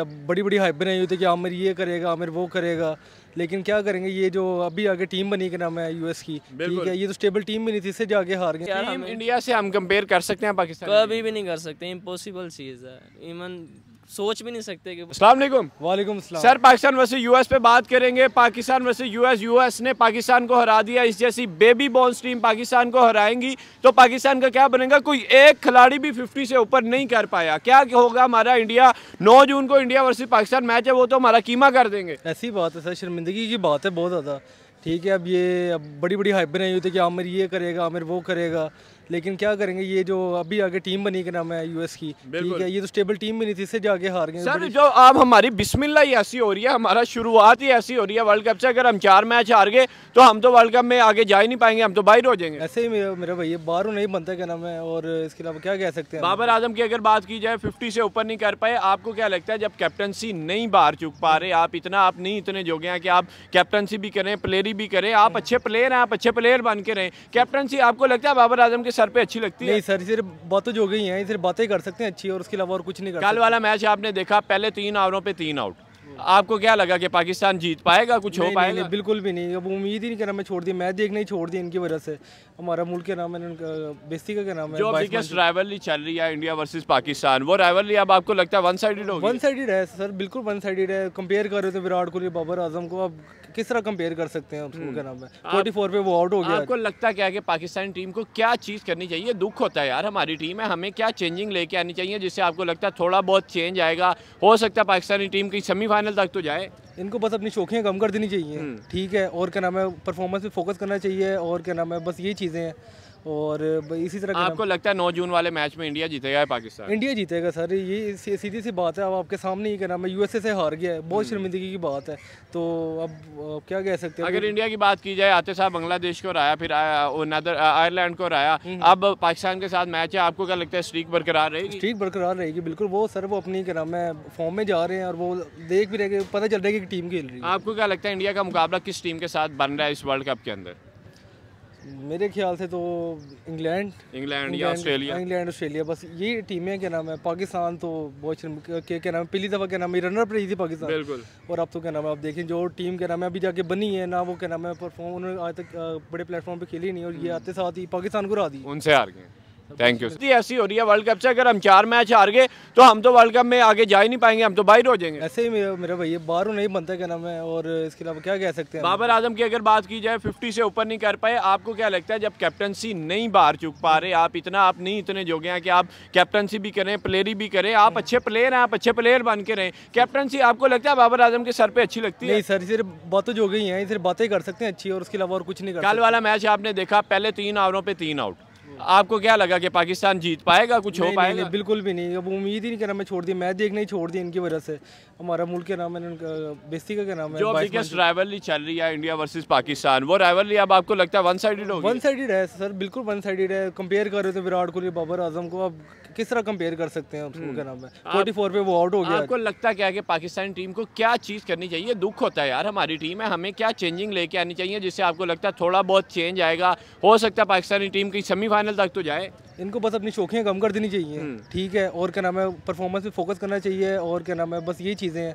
अब बड़ी बड़ी हाइपे हुई थी कि आमिर ये करेगा आमिर वो करेगा लेकिन क्या करेंगे ये जो अभी आगे टीम बनी के नाम है यूएस की ठीक है ये तो स्टेबल टीम भी नहीं थी इससे जाके हार गए टीम इंडिया से हम कंपेयर कर सकते हैं पाकिस्तान कभी भी नहीं कर सकते इम्पोसिबल चीज़ है इवन सोच भी नहीं सकते कि वालेकुम सर पाकिस्तान वैसे यूएस पे बात करेंगे पाकिस्तान वैसे यूएस यूएस ने पाकिस्तान को हरा दिया इस जैसी बेबी बॉन्स टीम पाकिस्तान को हराएंगी तो पाकिस्तान का क्या बनेगा कोई एक खिलाड़ी भी फिफ्टी से ऊपर नहीं कर पाया क्या होगा हमारा इंडिया नौ जून को इंडिया वर्सेज पाकिस्तान मैच है वो तो हमारा कीमा कर देंगे ऐसी बात है सर शर्मिंदगी की बात है बहुत ज़्यादा ठीक है अब ये अब बड़ी बड़ी हाइप बनाई होती है कि आमिर ये करेगा आमिर वो करेगा लेकिन क्या करेंगे ये जो अभी आगे टीम बनी के नाम है यूएस की ठीक है ये तो स्टेबल टीम भी नहीं थी इससे जाके हार गए सर जो आप हमारी बिस्मिल्ला ही ऐसी हो रही है हमारा शुरुआत ही ऐसी हो रही है वर्ल्ड कप से अगर हम चार मैच हार गए तो हम तो वर्ल्ड कप में आगे जा ही नहीं पाएंगे हम तो बाहर हो जाएंगे ऐसे ही मेरा भैया बाहर नहीं बनता क्या नाम है और इसके अलावा क्या कह सकते हैं बाबर आजम की अगर बात की जाए फिफ्टी से ऊपर नहीं कर पाए आपको क्या लगता है जब कैप्टनसी नहीं बाहर चुक पा रहे आप इतना आप नहीं इतने जोगे हैं कि आप कैप्टनसी भी करें प्लेयरी भी करें आप हम्म। अच्छे प्लेयर हैं आप अच्छे प्लेयर बन के रहें कैप्टनसी आपको लगता है बाबर आजम के सर पे अच्छी लगती नहीं है नहीं सर सिर्फ बातों जो गई हैं सिर्फ बातें कर सकते हैं अच्छी और उसके अलावा और कुछ नहीं कर कल वाला मैच आपने देखा पहले तीन ओवरों पे तीन आउट आपको क्या लगा कि पाकिस्तान जीत पाएगा कुछ हो पाएगा नहीं, बिल्कुल भी नहीं अब उम्मीद ही नहीं करा मैं छोड़ दी मैच देखने ही छोड़ दी इनकी वजह से हमारा मुल्क का नाम है बेस्ती का नाम है जो बिगेस्ट राइवलरी चल रही है इंडिया वर्सेस पाकिस्तान वो राइवलरी अब आपको लगता है वन साइडेड होगी वन साइडेड है सर बिल्कुल वन साइडेड है कंपेयर रहे थे विराट कोहली बाबर आजम को अब किस तरह कंपेयर कर सकते हैं उसको हम्म। क्या नाम है फोर्टी फोर पे वो आउट हो गया आपको लगता क्या है कि पाकिस्तान टीम को क्या चीज़ करनी चाहिए दुख होता है यार हमारी टीम है हमें क्या चेंजिंग लेके आनी चाहिए जिससे आपको लगता है थोड़ा बहुत चेंज आएगा हो सकता है पाकिस्तानी टीम की सेमीफाइनल तक तो जाए इनको बस अपनी शौखियाँ कम कर देनी चाहिए हम्म। ठीक है और क्या नाम है परफॉर्मेंस पे फोकस करना चाहिए और क्या नाम है बस ये चीज़ें हैं और इसी तरह आपको लगता है नौ जून वाले मैच में इंडिया जीतेगा या पाकिस्तान इंडिया जीतेगा सर ये सीधी सी बात है अब आपके सामने ही कहना मैं यूएसए से हार गया है बहुत हम्म। शर्मिंदगी की बात है तो अब क्या कह सकते हैं अगर इंडिया की बात की जाए आते साहब बांग्लादेश को हराया फिर आयरलैंड को हराया हम्म। अब पाकिस्तान के साथ मैच है आपको क्या लगता है स्ट्रीक बरकरार रहेगी स्ट्रीक बरकरार रहेगी बिल्कुल वो सर वो अपनी क्या मैं है फॉर्म में जा रहे हैं और वो देख भी रहे पता चल रहा है कि टीम खेल रही है आपको क्या लगता है इंडिया का मुकाबला किस टीम के साथ बन रहा है इस वर्ल्ड कप के अंदर मेरे ख्याल से तो इंग्लैंड इंग्लैंड या ऑस्ट्रेलिया हाँ, इंग्लैंड ऑस्ट्रेलिया बस ये टीमें क्या नाम है पाकिस्तान तो बहुत क्या क्या नाम है पहली दफ़ा क्या नाम है रनर रही थी पाकिस्तान बिल्कुल और अब तो क्या नाम है आप देखें जो टीम क्या नाम है अभी जाके बनी है ना वो क्या नाम है परफॉर्म उन्होंने आज तक बड़े प्लेटफॉर्म पर खेली नहीं और ये आते साथ ही पाकिस्तान को रहा दी उनसे हार गए थैंक यू जी ऐसी हो रही है वर्ल्ड कप से अगर हम चार मैच हार गए तो हम तो वर्ल्ड कप में आगे जा ही नहीं पाएंगे हम तो बाहर हो जाएंगे ऐसे ही मेरे भैया बाहर नहीं बनता क्या नाम है और इसके अलावा क्या कह सकते हैं बाबर आजम की अगर बात की जाए फिफ्टी से ऊपर नहीं कर पाए आपको क्या लगता है जब कैप्टनसी नहीं बाहर चुक पा रहे आप इतना आप नहीं इतने जोगे हैं कि आप कैप्टनसी भी करें प्लेयरी भी करें आप अच्छे प्लेयर हैं आप अच्छे प्लेयर बन के रहें कैप्टनसी आपको लगता है बाबर आजम के सर पर अच्छी लगती है सर सिर्फ बातें जो गई हैं सिर्फ बातें कर सकते हैं अच्छी और उसके अलावा और कुछ नहीं कल वाला मैच आपने देखा पहले तीन ओवरों पर तीन आउट आपको क्या लगा कि पाकिस्तान जीत पाएगा कुछ हो पाएगा नहीं, बिल्कुल भी नहीं अब उम्मीद ही नहीं करा मैं छोड़ दी मैच देखना ही छोड़ दी इनकी वजह से हमारा मुल्क के नाम है बेस्ती का नाम है जो बिगेस्ट राइवलरी चल रही है इंडिया वर्सेज पाकिस्तान वो राइवलरी अब आपको लगता है वन साइडेड होगी वन साइडेड है सर बिल्कुल वन साइडेड है कंपेयर कर रहे थे विराट कोहली बाबर आजम को अब किस तरह कंपेयर कर सकते हैं उसको हम्म। क्या नाम है फोर्टी फोर पे वो आउट हो गया आपको लगता क्या कि पाकिस्तान टीम को क्या चीज़ करनी चाहिए दुख होता है यार हमारी टीम है हमें क्या चेंजिंग लेके आनी चाहिए जिससे आपको लगता है थोड़ा बहुत चेंज आएगा हो सकता है पाकिस्तानी टीम की सेमीफाइनल तक तो जाए इनको बस अपनी शौखियाँ कम कर देनी चाहिए हम्म। ठीक है और क्या नाम है परफॉर्मेंस पे फोकस करना चाहिए और क्या नाम है बस ये चीज़ें हैं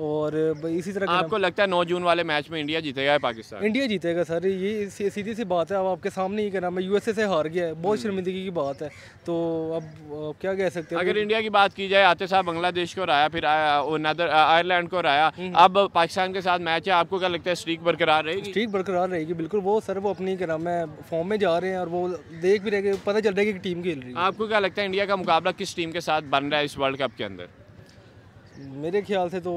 और इसी तरह आपको लगता है नौ जून वाले मैच में इंडिया जीतेगा या पाकिस्तान इंडिया जीतेगा सर ये सीधी सी बात है अब आपके सामने ही कहना मैं यूएसए से हार गया है बहुत हम्म। शर्मिंदगी की बात है तो अब क्या कह सकते हैं अगर इंडिया की बात की जाए आते साहब बांग्लादेश को हराया फिर आयरलैंड को हराया हम्म। अब पाकिस्तान के साथ मैच है आपको क्या लगता है स्ट्रीक बरकरार रहेगी स्ट्रीक बरकरार रहेगी बिल्कुल वो सर वो अपनी क्या मैं है फॉर्म में जा रहे हैं और वो देख भी रहे पता चल रहा है कि टीम खेल रही है आपको क्या लगता है इंडिया का मुकाबला किस टीम के साथ बन रहा है इस वर्ल्ड कप के अंदर मेरे ख्याल से तो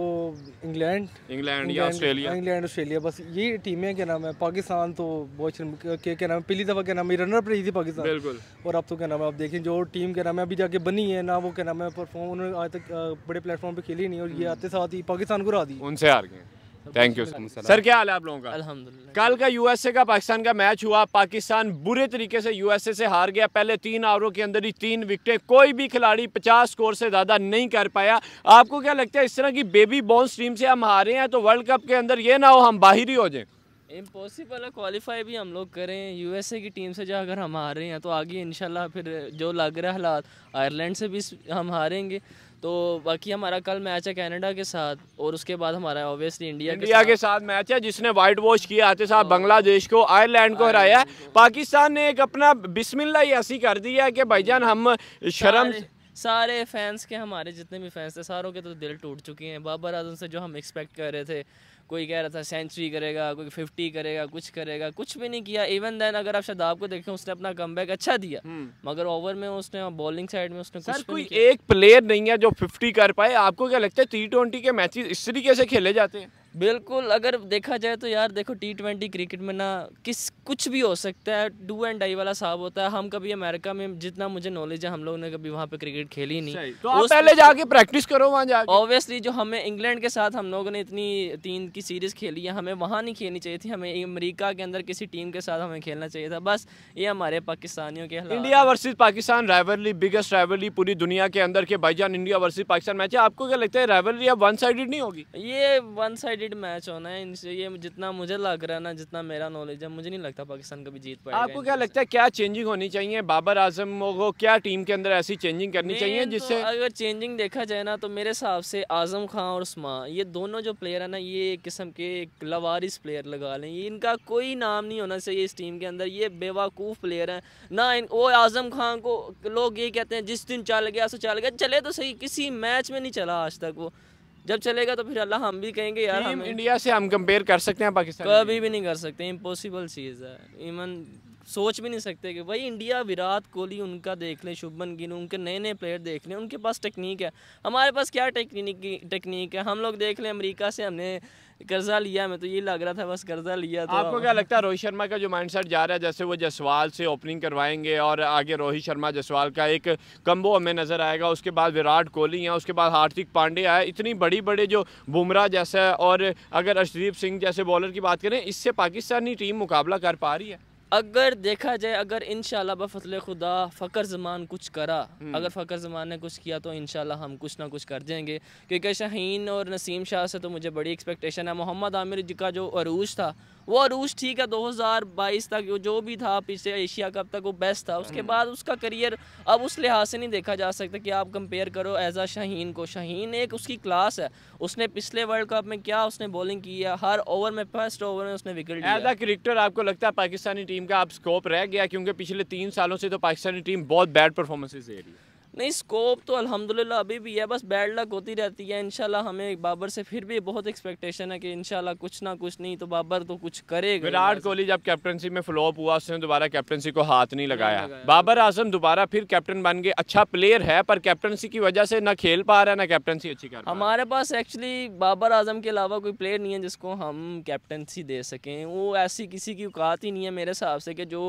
इंग्लैंड इंग्लैंड या ऑस्ट्रेलिया इंग्लैंड ऑस्ट्रेलिया बस ये टीमें क्या नाम है पाकिस्तान तो बहुत के क्या नाम है पहली दफ़ा क्या नाम है रनर पर रही थी पाकिस्तान बिल्कुल और अब तो क्या नाम है आप देखें जो टीम क्या नाम है अभी जाके बनी है ना वो क्या नाम है परफॉर्म उन्होंने आज तक बड़े प्लेटफॉर्म पर खेली नहीं और ये आते साथ ही पाकिस्तान को रहा दी उनसे हार गए थैंक तो यू सर क्या हाल है आप लोगों का अल्हम्दुलिल्लाह कल का यूएसए का पाकिस्तान का मैच हुआ पाकिस्तान बुरे तरीके से यूएसए से हार गया पहले तीन ओवरों के अंदर ही तीन विकेटें कोई भी खिलाड़ी पचास स्कोर से ज़्यादा नहीं कर पाया आपको क्या लगता है इस तरह की बेबी बॉन्स टीम से हम हारे हैं तो वर्ल्ड कप के अंदर ये ना हो हम बाहर ही हो जाए इम्पॉसिबल है क्वालिफाई भी हम लोग करें यूएसए की टीम से जो अगर हम हारे हैं तो आगे इंशाल्लाह फिर जो लग रहा है हालात आयरलैंड से भी हम हारेंगे तो बाकी हमारा कल मैच है कनाडा के साथ और उसके बाद हमारा ऑब्वियसली इंडिया इंडिया के साथ, के साथ मैच है जिसने व्हाइट वॉश किया आते साथ हाँ। बांग्लादेश को आयरलैंड को हाँ हराया हाँ पाकिस्तान ने एक अपना बिस्मिल्ला ही ऐसी कर दिया कि भाईजान हम शर्म सारे फैंस के हमारे जितने भी फैंस थे सारों के तो दिल टूट चुके हैं बाबर आजम से जो हम एक्सपेक्ट कर रहे थे कोई कह रहा था सेंचुरी करेगा कोई फिफ्टी करेगा कुछ करेगा कुछ भी नहीं किया इवन देन अगर आप शदाब को देखें उसने अपना कम अच्छा दिया हम्म। मगर ओवर में उसने बॉलिंग साइड में उसने सर कोई एक प्लेयर नहीं है जो फिफ्टी कर पाए आपको क्या लगता है टी ट्वेंटी के मैचेस इस तरीके से खेले जाते हैं बिल्कुल अगर देखा जाए तो यार देखो टी ट्वेंटी क्रिकेट में ना किस कुछ भी हो सकता है डू एंड डाई वाला साहब होता है हम कभी अमेरिका में जितना मुझे नॉलेज है हम लोगों ने कभी वहाँ पे क्रिकेट खेली नहीं तो आप पहले जाके प्रैक्टिस करो वहाँ जाके ऑब्वियसली जो हमें इंग्लैंड के साथ हम लोगों ने इतनी तीन की सीरीज खेली है हमें वहाँ नहीं खेलनी चाहिए थी हमें अमरीका के अंदर किसी टीम के साथ हमें खेलना चाहिए था बस ये हमारे पाकिस्तानियों के India versus Pakistan rivalry biggest rivalry पूरी दुनिया के अंदर के भाईजान इंडिया वर्सेज पाकिस्तान मैच है आपको क्या लगता है राइवरली अब वन साइड नहीं होगी ये वन साइड डिसाइडेड मैच होना है इनसे ये जितना मुझे लग रहा है ना जितना मेरा नॉलेज है मुझे नहीं लगता पाकिस्तान कभी जीत पाएगा आपको क्या लगता है क्या चेंजिंग होनी चाहिए बाबर आजम को क्या टीम के अंदर ऐसी चेंजिंग करनी चाहिए तो जिससे तो अगर चेंजिंग देखा जाए ना तो मेरे हिसाब से आजम खान और उस्मान ये दोनों जो प्लेयर है ना ये एक किस्म के लवारिस प्लेयर लगा लें इनका कोई नाम नहीं होना चाहिए इस टीम के अंदर ये बेवकूफ़ प्लेयर हैं ना वो आजम खान को लोग ये कहते हैं जिस दिन चल गया सो चल गया चले तो सही किसी मैच में नहीं चला आज तक वो जब चलेगा तो फिर अल्लाह हम भी कहेंगे यार हम इंडिया से हम कंपेयर कर सकते हैं पाकिस्तान कभी भी नहीं कर सकते इम्पोसिबल चीज़ है इवन सोच भी नहीं सकते कि भाई इंडिया विराट कोहली उनका देख लें शुभमन गिल उनके नए नए प्लेयर देख लें उनके पास टेक्निक है हमारे पास क्या टेक्निक टेक्निक है हम लोग देख लें अमेरिका से हमने कर्जा लिया मैं तो ये लग रहा था बस कर्जा लिया था तो आपको क्या लगता है रोहित शर्मा का जो माइंडसेट जा रहा है जैसे वो जसवाल से ओपनिंग करवाएंगे और आगे रोहित शर्मा जसवाल का एक कम्बो हमें नज़र आएगा उसके बाद विराट कोहली है उसके बाद हार्दिक पांडे है इतनी बड़ी बड़े जो बुमराह जैसा और अगर अर्शदीप सिंह जैसे बॉलर की बात करें इससे पाकिस्तानी टीम मुकाबला कर पा रही है अगर देखा जाए अगर इन फतल खुदा फ़कर जमान कुछ करा हम्म। अगर फ़कर जमान ने कुछ किया तो इन हम कुछ ना कुछ कर देंगे क्योंकि शाहीन और नसीम शाह से तो मुझे बड़ी एक्सपेक्टेशन है मोहम्मद आमिर जी का जो अरूज था वो अरूज ठीक है 2022 तक जो जो भी था पिछले एशिया कप तक वो बेस्ट था उसके हम्म। बाद उसका करियर अब उस लिहाज से नहीं देखा जा सकता कि आप कंपेयर करो एज आ शाहीन को शाहीन एक उसकी क्लास है उसने पिछले वर्ल्ड कप में क्या उसने बॉलिंग की है हर ओवर में फर्स्ट ओवर में उसने विकेट एज आ क्रिकेटर आपको लगता है पाकिस्तानी टीम का आप स्कोप रह गया क्योंकि पिछले तीन सालों से तो पाकिस्तानी टीम बहुत बैड परफॉर्मेंसेज दे रही है नहीं स्कोप तो अल्हम्दुलिल्लाह अभी भी है बस बैड लक होती रहती है इन हमें बाबर से फिर भी बहुत एक्सपेक्टेशन है कि इंशाल्लाह कुछ ना कुछ नहीं तो बाबर तो कुछ करेगा विराट कोहली जब कैप्टनसी में फ्लॉप हुआ उसने दोबारा कैप्टनसी को हाथ नहीं लगाया, लगाया। बाबर आजम दोबारा फिर कैप्टन बन गए अच्छा प्लेयर है पर कैप्टनसी की वजह से ना खेल पा रहा है ना कैप्टनसी अच्छी कर हमारे पास एक्चुअली बाबर आजम के अलावा कोई प्लेयर नहीं है जिसको हम कैप्टनसी दे सकें वो ऐसी किसी की औकात ही नहीं है मेरे हिसाब से कि जो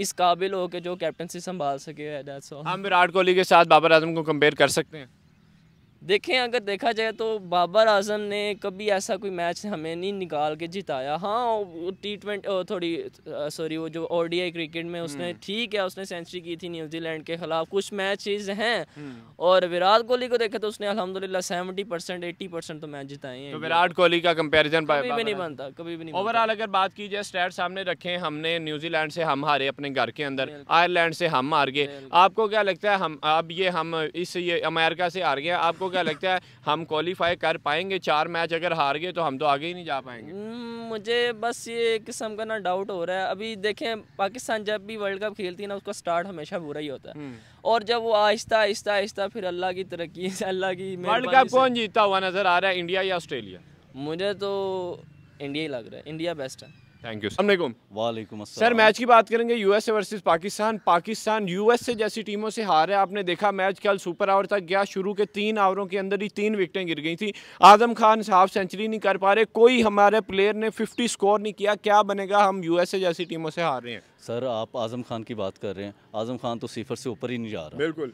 इस काबिल हो के जो कैप्टनसी संभाल सके हम हाँ, विराट कोहली के साथ बाबर आजम को कंपेयर कर सकते हैं देखें अगर देखा जाए तो बाबर आजम ने कभी ऐसा कोई मैच हमें नहीं निकाल के जिताया हाँ टी ट्वेंटी थोड़ी सॉरी वो जो ओडीआई क्रिकेट में उसने हम्म। ठीक है उसने सेंचुरी की थी न्यूजीलैंड के खिलाफ कुछ मैचेस हैं हम्म। और विराट कोहली को देखे तो उसने अलहमदुल्ला सेवेंटी परसेंट एट्टी परसेंट तो मैच जिताए हैं तो विराट कोहली का कंपेरिजन कभी भी नहीं बनता कभी भी नहीं ओवरऑल अगर बात की जाए स्टैट सामने रखे हमने न्यूजीलैंड से हम हारे अपने घर के अंदर आयरलैंड से हम हार गए आपको क्या लगता है हम अब ये हम इस ये अमेरिका से हार गए आपको क्या लगता है हम क्वालिफाई कर पाएंगे चार मैच अगर हार गए तो हम तो आगे ही नहीं जा पाएंगे हम्म, मुझे बस ये किस्म का ना डाउट हो रहा है अभी देखें पाकिस्तान जब भी वर्ल्ड कप खेलती है ना उसका स्टार्ट हमेशा बुरा ही होता है हम्म। और जब वो आहिस्ता आहिस्ता आहिस्ता फिर अल्लाह की तरक्की से अल्लाह की वर्ल्ड कप कौन जीतता हुआ नजर आ रहा है इंडिया या ऑस्ट्रेलिया मुझे तो इंडिया ही लग रहा है इंडिया बेस्ट है थैंक यू अलमेकुम वालेकुम सर मैच की बात करेंगे USA versus Pakistan Pakistan USA जैसी टीमों से हार है आपने देखा मैच कल सुपर ओवर तक गया शुरू के तीन ओवरों के अंदर ही तीन विकटें गिर गई थी आजम खान साहब सेंचुरी नहीं कर पा रहे कोई हमारे प्लेयर ने फिफ्टी स्कोर नहीं किया क्या बनेगा हम यूएसए जैसी टीमों से हार रहे हैं सर आप आजम खान की बात कर रहे हैं आजम खान तो सिफर से ऊपर ही नहीं जा रहा बिल्कुल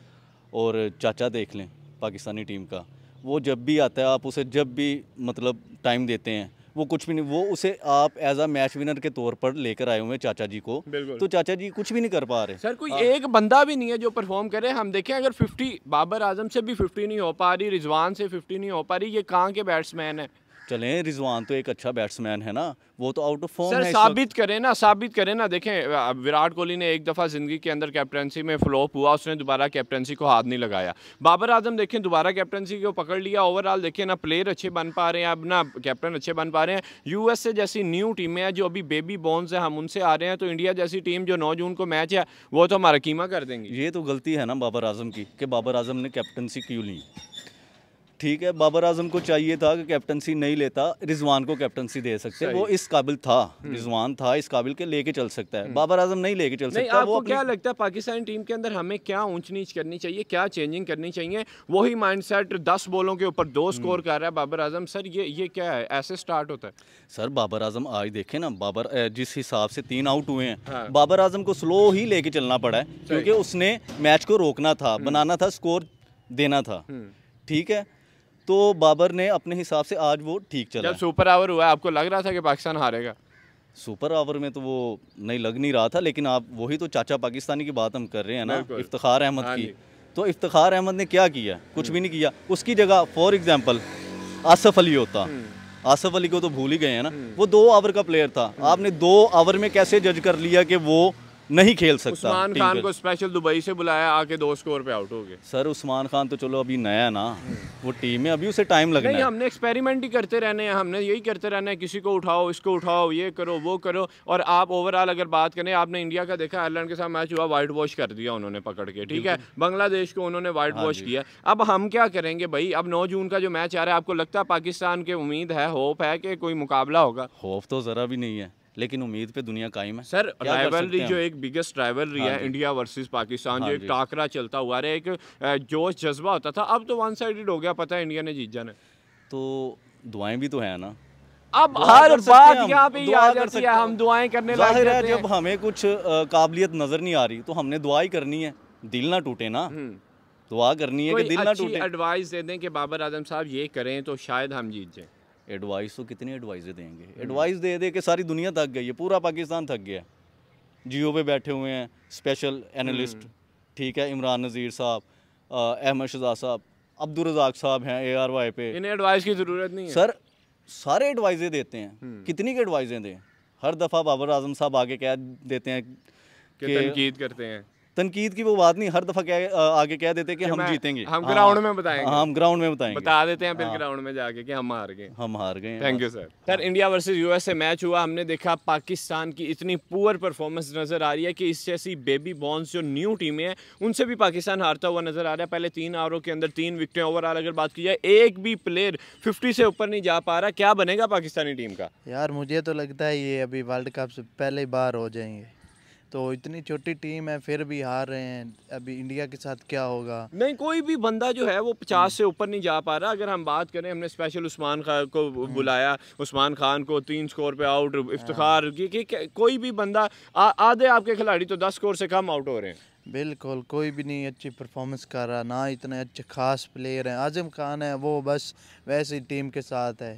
और चाचा देख लें पाकिस्तानी टीम का वो जब भी आता है आप उसे जब भी मतलब टाइम देते हैं वो कुछ भी नहीं वो उसे आप एज अ मैच विनर के तौर पर लेकर आए हुए चाचा जी को तो चाचा जी कुछ भी नहीं कर पा रहे सर कोई हाँ। एक बंदा भी नहीं है जो परफॉर्म करे हम देखें अगर फिफ्टी बाबर आजम से भी फिफ्टी नहीं हो पा रही रिजवान से फिफ्टी नहीं हो पा रही ये कहाँ के बैट्समैन है चलें रिजवान तो एक अच्छा बैट्समैन है ना वो तो आउट ऑफ फॉर्म है साबित करें ना साबित करें ना देखें विराट कोहली ने एक दफ़ा ज़िंदगी के अंदर कैप्टनसी में फ्लॉप हुआ उसने दोबारा कैप्टनसी को हाथ नहीं लगाया बाबर आजम देखें दोबारा कैप्टनसी को पकड़ लिया ओवरऑल देखें ना प्लेयर अच्छे बन पा रहे हैं अब ना कैप्टन अच्छे बन पा रहे हैं यू से जैसी न्यू टीमें हैं जो अभी बेबी बॉन्स हैं हम उनसे आ रहे हैं तो इंडिया जैसी टीम जो नौ जून को मैच है वो तो हमारा कीमा कर देंगे ये तो गलती है ना बाबर आजम की कि बाबर आजम ने कैप्टनसी क्यों ली ठीक है बाबर आजम को चाहिए था कि कैप्टनसी नहीं लेता रिजवान को कैप्टनसी दे सकते वो इस काबिल था हम्म। रिजवान था इस काबिल के लेके चल सकता है हम्म। बाबर आजम नहीं लेके चल सकता आपको क्या लगता है पाकिस्तान टीम के अंदर हमें क्या ऊंच नीच करनी चाहिए क्या चेंजिंग करनी चाहिए वही सेट दस बॉलों के ऊपर दो स्कोर हम्म। कर रहा है बाबर आजम सर ये ये क्या है ऐसे स्टार्ट होता है सर बाबर आजम आज देखे ना बाबर जिस हिसाब से तीन आउट हुए हैं हाँ। बाबर आजम को स्लो ही लेके चलना पड़ा है क्योंकि उसने मैच को रोकना था बनाना था स्कोर देना था ठीक है तो बाबर ने अपने हिसाब से आज वो ठीक चला जब सुपर ओवर हुआ आपको लग रहा था कि पाकिस्तान हारेगा सुपर ओवर में तो वो नहीं लग नहीं रहा था लेकिन आप वही तो चाचा पाकिस्तानी की बात हम कर रहे हैं ना इफ्तार अहमद हाँ की तो इफ्तार अहमद ने क्या किया कुछ भी नहीं किया उसकी जगह फॉर एग्जाम्पल आसफ अली होता हम्म। आसफ अली को तो भूल ही गए हैं ना हम्म। वो दो ओवर का प्लेयर था हम्म। आपने दो ओवर में कैसे जज कर लिया कि वो नहीं खेल सकता उस्मान खान को स्पेशल दुबई से बुलाया आके दो स्कोर पे आउट हो गए सर उस्मान खान तो चलो अभी नया ना वो टीम है अभी उसे टाइम लगना नहीं है। हमने एक्सपेरिमेंट ही करते रहने हैं हमने यही करते रहना है किसी को उठाओ इसको उठाओ ये करो वो करो और आप ओवरऑल अगर बात करें आपने इंडिया का देखा आयरलैंड के साथ मैच हुआ वाइट वॉश कर दिया उन्होंने पकड़ के ठीक है बांग्लादेश को उन्होंने वाइट हाँ वॉश किया अब हम क्या करेंगे भाई अब नौ जून का जो मैच आ रहा है आपको लगता है पाकिस्तान के उम्मीद है होप है कि कोई मुकाबला होगा होप तो ज़रा भी नहीं है लेकिन उम्मीद पे दुनिया कायम है सर राइवलरी जो एक बिगेस्ट राइवलरी हाँ है इंडिया वर्सेस पाकिस्तान हाँ जो एक टाकरा चलता हुआ रहा एक जोश जज्बा होता था अब तो वन साइडेड हो गया पता है इंडिया ने जीत जाना तो दुआएं भी तो है ना अब हर बात पे हम दुआएं करने जब हमें कुछ काबिलियत नज़र नहीं आ रही तो हमने दुआ ही करनी है दिल ना टूटे ना हम्म। दुआ करनी है कि दिल ना टूटे एडवाइस दे दें कि बाबर आजम साहब ये करें तो शायद हम जीत जाए एडवाइस तो कितनी एडवाइजें देंगे एडवाइस हम्म। दे दे के सारी दुनिया थक गई है पूरा पाकिस्तान थक गया जियो पे बैठे हुए हैं स्पेशल हम्म। एनालिस्ट ठीक है इमरान नज़ीर साहब अहमद शजा साहब अब्दुलरजाक साहब हैं ए आर वाई पे इन्हें एडवाइस की ज़रूरत नहीं है सर सारे एडवाइजें देते हैं हम्म। कितनी की एडवाइजें दें हर दफ़ा बाबर आजम साहब आगे कह देते हैं कि तनकीद करते हैं तनकीद की वो बात नहीं हर दफा कह आगे कह देते कि हम जीतेंगे हम ग्राउंड हाँ। में बताएंगे हाँ, हम ग्राउंड में बताएंगे बता देते हैं फिर ग्राउंड हाँ। में जाके कि हम हार गए हम हार गए thank you sir sir India versus USA match हुआ हमने देखा पाकिस्तान की इतनी पुअर परफॉर्मेंस नजर आ रही है कि इस जैसी बेबी बॉन्स जो न्यू टीमें हैं उनसे भी पाकिस्तान हारता हुआ नजर आ रहा है पहले तीन ओवरों के अंदर तीन विकटें ओवरऑल अगर बात की जाए एक भी प्लेयर फिफ्टी से ऊपर नहीं जा पा रहा क्या बनेगा पाकिस्तानी टीम का यार मुझे तो लगता है ये अभी वर्ल्ड कप से पहले बार हो जाएंगे तो इतनी छोटी टीम है फिर भी हार रहे हैं अभी इंडिया के साथ क्या होगा नहीं कोई भी बंदा जो है वो पचास से ऊपर नहीं जा पा रहा अगर हम बात करें हमने स्पेशल उस्मान खान को हम्म। बुलाया उस्मान खान को तीन स्कोर पे आउट हाँ। इफ्तार कि कोई भी बंदा आधे आपके खिलाड़ी तो दस स्कोर से कम आउट हो रहे हैं बिल्कुल कोई भी नहीं अच्छी परफॉर्मेंस कर रहा ना इतने अच्छे खास प्लेयर हैं आजम खान है वो बस वैसे ही टीम के साथ है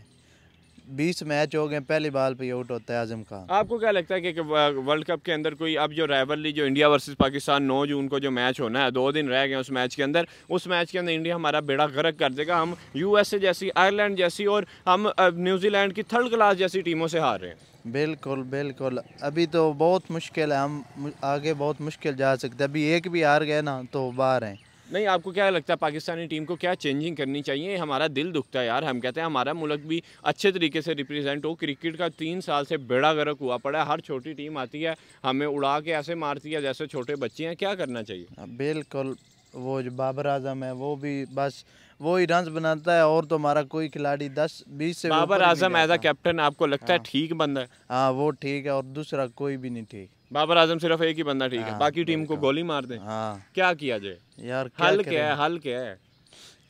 बीस मैच हो गए पहली बॉल पे आउट होता है आजम खान आपको क्या लगता है कि, कि वर्ल्ड कप के अंदर कोई अब जो राइवरली जो इंडिया वर्सेस पाकिस्तान नौ जून को जो मैच होना है दो दिन रह गए उस मैच के अंदर उस मैच के अंदर इंडिया हमारा बेड़ा गर्क कर देगा हम यूएसए जैसी आयरलैंड जैसी और हम न्यूजीलैंड की थर्ड क्लास जैसी टीमों से हार रहे हैं बिल्कुल बिल्कुल अभी तो बहुत मुश्किल है हम आगे बहुत मुश्किल जा सकते अभी एक भी हार गए ना तो बाहर हैं नहीं आपको क्या लगता है पाकिस्तानी टीम को क्या चेंजिंग करनी चाहिए हमारा दिल दुखता है यार हम कहते हैं हमारा मुल्क भी अच्छे तरीके से रिप्रेजेंट हो क्रिकेट का तीन साल से बेड़ा गर्क हुआ पड़ा है हर छोटी टीम आती है हमें उड़ा के ऐसे मारती है जैसे छोटे बच्चे हैं क्या करना चाहिए हाँ, बिल्कुल वो जो बाबर आजम है वो भी बस वो ही रन बनाता है और तो हमारा कोई खिलाड़ी दस बीस से Babar Azam as a captain आपको लगता है हाँ। ठीक बंदा है हाँ वो ठीक है और दूसरा कोई भी नहीं ठीक बाबर आजम सिर्फ एक ही बंदा ठीक है हाँ, बाकी टीम को तो। गोली मार दे हाँ। क्या किया जाए यार हल क्या है हल क्या है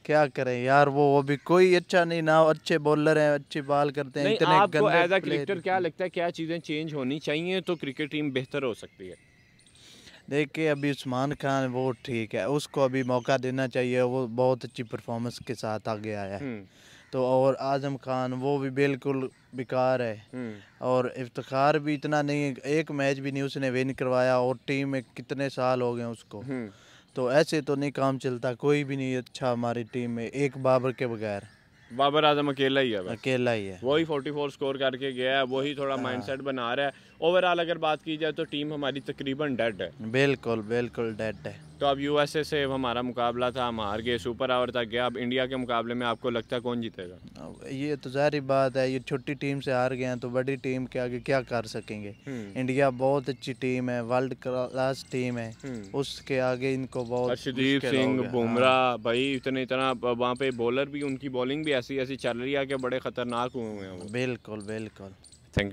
क्या करें यार वो अभी कोई अच्छा नहीं ना अच्छे बॉलर हैं अच्छे बॉल करते हैं इतने आपको एज अ क्रिकेटर क्या लगता है क्या चीज़ें चेंज होनी चाहिए तो क्रिकेट टीम बेहतर हो सकती है देखिए अभी उस्मान खान वो ठीक है उसको अभी मौका देना चाहिए वो बहुत अच्छी परफॉर्मेंस के साथ आगे आया है हम्म। तो और आजम खान वो भी बिल्कुल बेकार है हम्म। और इफ्तार भी इतना नहीं एक मैच भी नहीं उसने विन करवाया और टीम में कितने साल हो गए उसको हम्म। तो ऐसे तो नहीं काम चलता कोई भी नहीं अच्छा हमारी टीम में एक बाबर के बगैर बाबर आजम अकेला ही है अकेला ही है वही फोर्टी फोर स्कोर करके गया है वही थोड़ा सेट हाँ। बना रहा है ओवरऑल अगर बात की जाए तो टीम हमारी तकरीबन डेड है बिल्कुल बिल्कुल डेड है तो अब यूएसए से हमारा मुकाबला था हम हार गए सुपर ओवर तक गया अब इंडिया के मुकाबले में आपको लगता है कौन जीतेगा ये तो जहरी बात है ये छोटी टीम से हार गए हैं तो बड़ी टीम के आगे क्या कर सकेंगे इंडिया हम्म। बहुत अच्छी टीम है वर्ल्ड क्लास टीम है हम्म। उसके आगे इनको बहुत अर्शदीप सिंह बुमराह हाँ। भाई इतने इतना वहाँ पे बॉलर भी उनकी बॉलिंग भी ऐसी ऐसी चल रही है कि बड़े खतरनाक हुए हैं बिल्कुल बिल्कुल थैंक यू